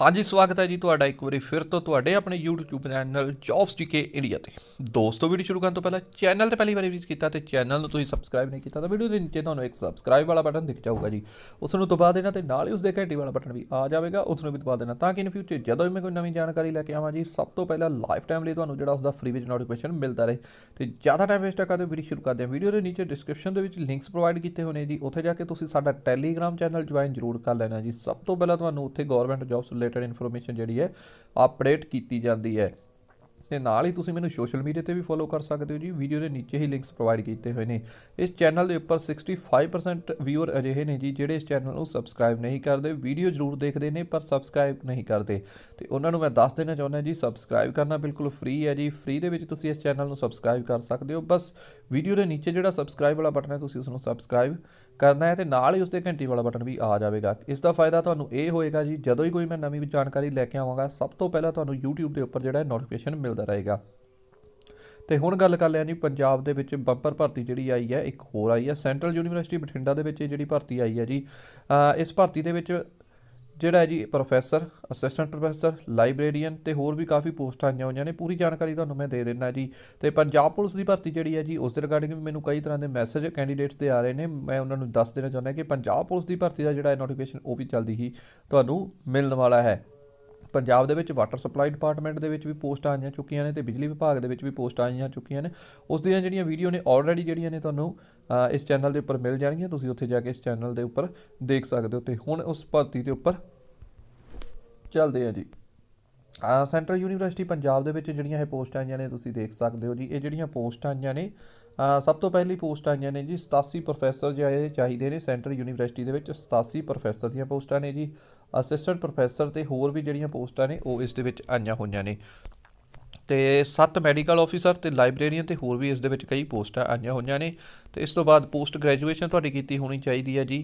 ਹਾਂਜੀ ਸਵਾਗਤ ਹੈ ਜੀ ਤੁਹਾਡਾ ਇੱਕ ਵਾਰੀ ਫਿਰ ਤੋਂ ਤੁਹਾਡੇ ਆਪਣੇ YouTube channel jobs GK India ਤੇ ਦੋਸਤੋ ਵੀਡੀਓ ਸ਼ੁਰੂ ਕਰਨ ਤੋਂ ਪਹਿਲਾਂ ਚੈਨਲ ਤੇ ਪਹਿਲੀ ਵਾਰੀ ਵਿਜ਼ਿਟ ਕੀਤਾ ਤੇ ਚੈਨਲ ਨੂੰ ਤੁਸੀਂ ਸਬਸਕ੍ਰਾਈਬ ਨਹੀਂ ਕੀਤਾ ਤਾਂ ਵੀਡੀਓ ਦੇ ਨੀਚੇ ਤੁਹਾਨੂੰ ਇੱਕ ਸਬਸਕ੍ਰਾਈਬ ਵਾਲਾ ਬਟਨ ਦਿਖ ਜਾਊਗਾ ਜੀ ਉਸ ਨੂੰ ਦਬਾ ਦੇਣਾ ਤੇ ਨਾਲ ਹੀ ਉਸ ਦੇ ਘੰਟੀ ਵਾਲਾ ਬਟਨ ਵੀ ਆ ਜਾਵੇਗਾ ਉਸ ਨੂੰ ਵੀ ਦਬਾ ਦੇਣਾ ਤਾਂ ਕਿ ਇਨ ਫਿਊਚਰ ਜਦੋਂ ਵੀ ਮੈਂ ਕੋਈ ਨਵੀਂ ਜਾਣਕਾਰੀ ਲੈ ਕੇ ਆਵਾਂ ਜੀ ਸਭ ਤੋਂ ਪਹਿਲਾਂ ਲਾਈਫ ਟਾਈਮ ਲਈ ਤੁਹਾਨੂੰ ਜਿਹੜਾ ਉਸ ਦਾ ਫ੍ਰੀ ਵਿੱਚ ਨੋਟੀਫਿਕੇਸ਼ਨ ਮਿਲਦਾ ਰਹੇ ਤੇ ਜ਼ਿਆਦਾ ਟਾਈਮ ਵੇਸਟ ਕਰਦੇ ਵੀਡੀਓ ਸ਼ੁਰੂ ਕਰਦੇ ਹਾਂ ਵੀਡੀਓ ਦੇ ਨੀਚੇ ਡਿਸਕ੍ਰਿਪਸ਼ਨ ਦੇ ਵਿੱਚ ਲਿੰਕਸ ਪ੍ਰੋਵਾਈਡ ਕੀਤੇ ਹੋਣੇ ਜੀ ਉੱਥੇ ਜਾ ਕੇ ਤੁਸੀਂ ਸਾਡਾ ਟੈਲੀਗ੍ਰਾਮ ਚੈਨਲ ਜੁਆਇਨ ਜ਼ਰੂਰ ਕਰ ਲੈਣਾ ਜੀ ਸਭ ਤੋਂ ਪਹਿਲਾਂ ਤੁਹਾਨੂੰ ਉੱਥੇ ਗਵਰਨਮੈਂਟ ਜੌਬਸ ਰਿਲੇਟਡ ਇਨਫੋਰਮੇਸ਼ਨ ਜਿਹੜੀ ਹੈ ਅਪਡੇਟ ਕੀਤੀ ਜਾਂਦੀ ਹੈ ਤੇ ਨਾਲ ਹੀ ਤੁਸੀਂ ਮੈਨੂੰ ਸੋਸ਼ਲ ਮੀਡੀਆ ਤੇ ਵੀ ਫੋਲੋ ਕਰ ਸਕਦੇ ਹੋ ਜੀ ਵੀਡੀਓ ਦੇ ਨੀਚੇ ਹੀ ਲਿੰਕਸ ਪ੍ਰੋਵਾਈਡ ਕੀਤੇ ਹੋਏ ਨੇ ਇਸ ਚੈਨਲ ਦੇ ਉੱਪਰ 65% ਵਿਊਅਰ ਅਜਿਹੇ ਨੇ ਜੀ ਜਿਹੜੇ ਇਸ ਚੈਨਲ ਨੂੰ ਸਬਸਕ੍ਰਾਈਬ ਨਹੀਂ ਕਰਦੇ ਵੀਡੀਓ ਜ਼ਰੂਰ ਦੇਖਦੇ ਨੇ ਪਰ ਸਬਸਕ੍ਰਾਈਬ ਨਹੀਂ ਕਰਦੇ ਤੇ ਉਹਨਾਂ ਨੂੰ ਮੈਂ ਦੱਸ ਦੇਣਾ ਚਾਹੁੰਦਾ ਜੀ ਸਬਸਕ੍ਰਾਈਬ ਕਰਨਾ ਬਿਲਕੁਲ ਫ੍ਰੀ ਹੈ ਜੀ ਫ੍ਰੀ ਦੇ ਵਿੱਚ ਤੁਸੀਂ ਇਸ ਚੈਨਲ ਨੂੰ ਸਬਸਕ੍ਰਾਈਬ ਕਰ ਸਕਦੇ ਹੋ ਬਸ ਵੀਡੀਓ ਦੇ ਨੀਚੇ ਜਿਹੜਾ ਸਬਸਕ੍ਰਾਈਬ ਵਾਲਾ ਬਟਨ ਹੈ ਤੁਸੀਂ ਉਸ ਨੂੰ ਸਬਸਕ੍ਰਾਈਬ ਕਰਨਾ ਹੈ ਤੇ ਨਾਲ ਹੀ ਉਸਦੇ ਘੰਟੀ ਵਾਲਾ ਬਟਨ ਵੀ ਆ ਜਾਵੇਗਾ ਇਸ ਦਾ ਫਾਇਦਾ ਤੁਹਾਨੂੰ ਇਹ ਹੋਏਗਾ ਜੀ ਜਦੋਂ ਹੀ ਕੋਈ ਮੈਂ ਨਵੀਂ ਜਾਣਕਾਰੀ ਲੈ ਕੇ ਆਵਾਂਗਾ ਸਭ ਤੋਂ ਪਹਿਲਾਂ ਤੁਹਾਨੂੰ YouTube ਦੇ ਉੱਪਰ ਜਿਹੜਾ ਨੋਟੀਫਿਕੇਸ਼ਨ ਮਿਲਦਾ ਰਹੇਗਾ ਤੇ ਹੁਣ ਗੱਲ ਕਰ ਲਿਆ ਜੀ ਪੰਜਾਬ ਦੇ ਵਿੱਚ ਬੰਪਰ ਭਰਤੀ ਜਿਹੜੀ ਆਈ ਹੈ ਇੱਕ ਹੋਰ ਆਈ ਹੈ ਸੈਂਟਰਲ ਯੂਨੀਵਰਸਿਟੀ ਬਠਿੰਡਾ ਦੇ ਵਿੱਚ ਜਿਹੜੀ ਭਰਤੀ ਆਈ ਹੈ ਜੀ ਇਸ ਭਰਤੀ ਦੇ ਵਿੱਚ ਜਿਹੜਾ ਜੀ ਪ੍ਰੋਫੈਸਰ ਅਸਿਸਟੈਂਟ ਪ੍ਰੋਫੈਸਰ ਲਾਇਬ੍ਰੇਰੀਅਨ ਤੇ ਹੋਰ ਵੀ ਕਾਫੀ ਪੋਸਟਾਂ ਆਈਆਂ ਹੋਈਆਂ ਨੇ ਪੂਰੀ ਜਾਣਕਾਰੀ ਤੁਹਾਨੂੰ ਮੈਂ ਦੇ ਦਿੰਦਾ ਜੀ ਤੇ ਪੰਜਾਬ ਪੁਲਿਸ ਦੀ ਭਰਤੀ ਜਿਹੜੀ ਹੈ ਜੀ ਉਸ ਦੇ ਰਿਗਾਰਡਿੰਗ ਵੀ ਮੈਨੂੰ ਕਈ ਤਰ੍ਹਾਂ ਦੇ ਮੈਸੇਜ ਕੈਂਡੀਡੇਟਸ ਦੇ ਆ ਰਹੇ ਨੇ ਮੈਂ ਉਹਨਾਂ ਨੂੰ ਦੱਸ ਦੇਣਾ ਚਾਹੁੰਦਾ ਕਿ ਪੰਜਾਬ ਪੁਲਿਸ ਦੀ ਭਰਤੀ ਦਾ ਜਿਹੜਾ ਨੋਟੀਫਿਕੇਸ਼ਨ ਉਹ ਵੀ ਜਲਦੀ ਹੀ ਤੁਹਾਨੂੰ ਮਿਲਣ ਵਾਲਾ ਹੈ ਪੰਜਾਬ ਦੇ ਵਿੱਚ ਵਾਟਰ ਸਪਲਾਈ ਡਿਪਾਰਟਮੈਂਟ ਦੇ ਵਿੱਚ ਵੀ ਪੋਸਟਾਂ ਆਈਆਂ ਚੁੱਕੀਆਂ ਨੇ ਤੇ ਬਿਜਲੀ ਵਿਭਾਗ ਦੇ ਵਿੱਚ ਵੀ ਪੋਸਟਾਂ ਆਈਆਂ ਚੁੱਕੀਆਂ ਨੇ ਉਸ ਦੀਆਂ ਜਿਹੜੀਆਂ ਵੀਡੀਓ ਨੇ ਆਲਰੇਡੀ ਜਿਹੜੀਆਂ ਨੇ ਤੁਹਾਨੂੰ ਇਸ ਚੈਨਲ ਦੇ ਉੱਪਰ ਮਿਲ ਜਾਣਗੀਆਂ ਤੁਸੀਂ ਉੱਥੇ ਜਾ ਕੇ ਇਸ ਚੈਨਲ ਦੇ ਉੱਪਰ ਦੇਖ ਸਕਦੇ ਹੋ ਤੇ ਹੁਣ ਉਸ ਭਰਤੀ ਦੇ ਉੱਪਰ ਚੱਲਦੇ ਆ ਜੀ ਸੈਂਟਰਲ ਯੂਨੀਵਰਸਿਟੀ ਪੰਜਾਬ ਦੇ ਵਿੱਚ ਜਿਹੜੀਆਂ ਇਹ ਪੋਸਟਾਂ ਆਈਆਂ ਨੇ ਤੁਸੀਂ ਦੇਖ ਸਕਦੇ ਹੋ ਜੀ ਇਹ ਜਿਹੜੀਆਂ ਪੋਸਟਾਂ ਆਈਆਂ ਨੇ ਸਭ ਤੋਂ ਪਹਿਲੀ ਪੋਸਟ ਆਈਆਂ ਨੇ ਜੀ 87 ਪ੍ਰੋਫੈਸਰ ਜਿਹੜੇ ਚਾਹੀਦੇ ਨੇ ਸੈਂਟਰ ਯੂਨੀਵਰਸਿਟੀ ਦੇ ਵਿੱਚ 87 ਪ੍ਰੋਫੈਸਰ ਦੀਆਂ ਪੋਸਟਾਂ ਨੇ ਜੀ ਅਸਿਸਟੈਂਟ ਪ੍ਰੋਫੈਸਰ ਤੇ ਹੋਰ ਵੀ ਜਿਹੜੀਆਂ ਪੋਸਟਾਂ ਨੇ ਉਹ ਇਸ ਦੇ ਵਿੱਚ ਆਈਆਂ ਹੋਈਆਂ ਨੇ ਤੇ 7 ਮੈਡੀਕਲ ਆਫੀਸਰ ਤੇ ਲਾਇਬ੍ਰੇਰੀਅਨ ਤੇ ਹੋਰ ਵੀ ਇਸ ਦੇ ਵਿੱਚ ਕਈ ਪੋਸਟਾਂ ਆਈਆਂ ਹੋਈਆਂ ਨੇ ਤੇ ਇਸ ਤੋਂ ਬਾਅਦ ਪੋਸਟ ਗ੍ਰੈਜੂਏਸ਼ਨ ਤੁਹਾਡੀ ਕੀਤੀ ਹੋਣੀ ਚਾਹੀਦੀ ਹੈ ਜੀ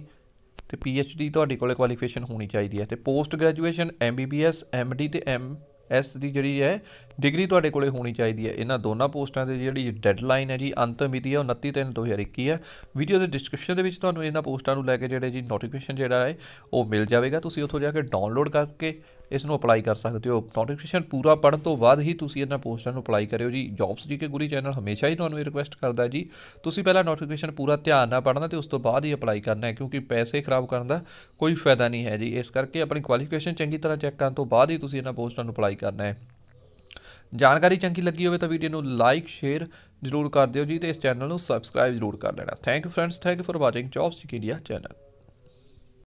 ਤੇ ਪੀਐਚਡੀ ਤੁਹਾਡੇ ਕੋਲੇ ਕੁਆਲੀਫਿਕੇਸ਼ਨ ਹੋਣੀ ਚਾਹੀਦੀ ਹੈ ਤੇ ਪੋਸਟ ਗ੍ਰੈਜੂਏਸ਼ਨ ਐਮਬੀਬੀਐਸ ਐਮਡੀ ਤੇ ਐਮ ਐਸ ਦੀ ਜਿਹੜੀ ਹੈ ਡਿਗਰੀ ਤੁਹਾਡੇ ਕੋਲੇ ਹੋਣੀ ਚਾਹੀਦੀ ਹੈ ਇਹਨਾਂ ਦੋਨਾਂ ਪੋਸਟਾਂ ਦੇ ਜਿਹੜੀ ਡੈਡਲਾਈਨ ਹੈ ਜੀ ਅੰਤ ਮਿਤੀ ਹੈ 29 ਤਿੰਨ 2021 ਹੈ ਵੀਡੀਓ ਦੇ ਡਿਸਕ੍ਰਿਪਸ਼ਨ ਦੇ ਵਿੱਚ ਤੁਹਾਨੂੰ ਇਹਨਾਂ ਪੋਸਟਾਂ ਨੂੰ ਲੈ ਕੇ ਜਿਹੜੇ ਜੀ ਨੋਟੀਫਿਕੇਸ਼ਨ ਜਿਹੜਾ ਹੈ ਉਹ ਮਿਲ ਜਾਵੇਗਾ ਤੁਸੀਂ ਉੱਥੋਂ ਜਾ ਕੇ ਡਾਊਨਲੋਡ ਕਰਕੇ ਇਸ ਨੂੰ ਅਪਲਾਈ ਕਰ ਸਕਦੇ ਹੋ ਨੋਟੀਫਿਕੇਸ਼ਨ ਪੂਰਾ ਪੜਨ ਤੋਂ ਬਾਅਦ ਹੀ ਤੁਸੀਂ ਇਹਨਾਂ ਪੋਸਟਾਂ ਨੂੰ ਅਪਲਾਈ ਕਰਿਓ ਜੀ ਜੌਬਸ ਜੀ ਕੇ ਗੁਰੀ ਚੈਨਲ ਹਮੇਸ਼ਾ ਹੀ ਤੁਹਾਨੂੰ ਇਹ ਰਿਕੁਐਸਟ ਕਰਦਾ ਜੀ ਤੁਸੀਂ ਪਹਿਲਾਂ ਨੋਟੀਫਿਕੇਸ਼ਨ ਪੂਰਾ ਧਿਆਨ ਨਾਲ ਪੜਨਾ ਤੇ ਉਸ ਤੋਂ ਬਾਅਦ ਹੀ ਅਪਲਾਈ ਕਰਨਾ ਹੈ ਕਿਉਂਕਿ ਪੈਸੇ ਖਰਾਬ ਕਰਨ ਦਾ ਕੋਈ ਫਾਇਦਾ ਨਹੀਂ ਹੈ ਜੀ ਇਸ ਕਰਕੇ ਆਪਣੀ ਕੁਆਲੀਫਿਕੇਸ਼ਨ ਚੰਗੀ ਤਰ੍ਹਾਂ ਚੈੱਕ ਕਰਨ ਤੋਂ ਬਾਅਦ ਹੀ ਤੁਸੀਂ ਇਹਨਾਂ ਪੋਸਟਾਂ ਨੂੰ ਅਪਲਾਈ ਕਰਨਾ ਹੈ ਜਾਣਕਾਰੀ ਚੰਗੀ ਲੱਗੀ ਹੋਵੇ ਤਾਂ ਵੀਡੀਓ ਨੂੰ ਲਾਈਕ ਸ਼ੇਅਰ ਜ਼ਰੂਰ ਕਰ ਦਿਓ ਜੀ ਤੇ ਇਸ ਚੈਨਲ ਨੂੰ ਸਬਸਕ੍ਰਾਈਬ ਜ਼ਰੂਰ ਕਰ ਲੈਣਾ thank you friends thank you for watching jobs India channel